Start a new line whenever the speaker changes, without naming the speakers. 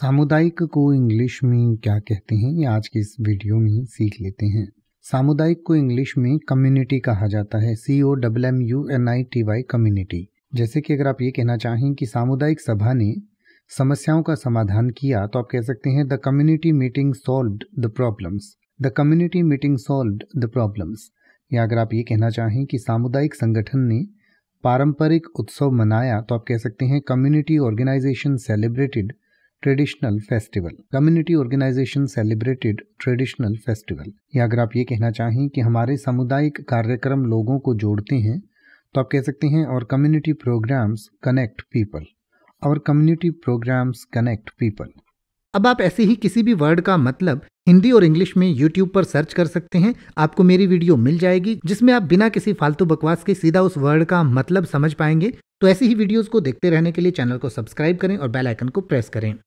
सामुदायिक को इंग्लिश में क्या कहते हैं ये आज के इस वीडियो में सीख लेते हैं सामुदायिक को इंग्लिश में कम्युनिटी कहा जाता है C O double M U N I T Y community जैसे कि अगर आप ये कहना चाहें कि सामुदायिक सभा ने समस्याओं का समाधान किया तो आप कह सकते हैं the community meeting solve the problems the community meeting solve the problems या अगर आप ये कहना चाहें कि सामुदायिक संगठन ने पारंपरिक उत्सव मनाया तो आप कह सकते हैं community organisation celebrated traditional festival community organisation celebrated traditional festival या अगर आप ये कहना चाहें कि हमारे सामुदायिक कार्यक्रम लोगों को जोड़ते हैं तो आप कह सकते हैं और कम्युनिटी प्रोग्राम्स कनेक्ट पीपल और कम्युनिटी प्रोग्राम्स कनेक्ट पीपल अब आप ऐसे ही किसी भी वर्ड का मतलब हिंदी और इंग्लिश में यूट्यूब पर सर्च कर सकते हैं आपको मेरी वीडियो मिल जाएगी जिसमें आप बिना किसी फालतू बकवास के सीधा उस वर्ड का मतलब समझ पाएंगे तो ऐसी ही वीडियोस को देखते रहने के लिए चैनल को सब्सक्राइब करें और बेल आइकन को प्रेस करें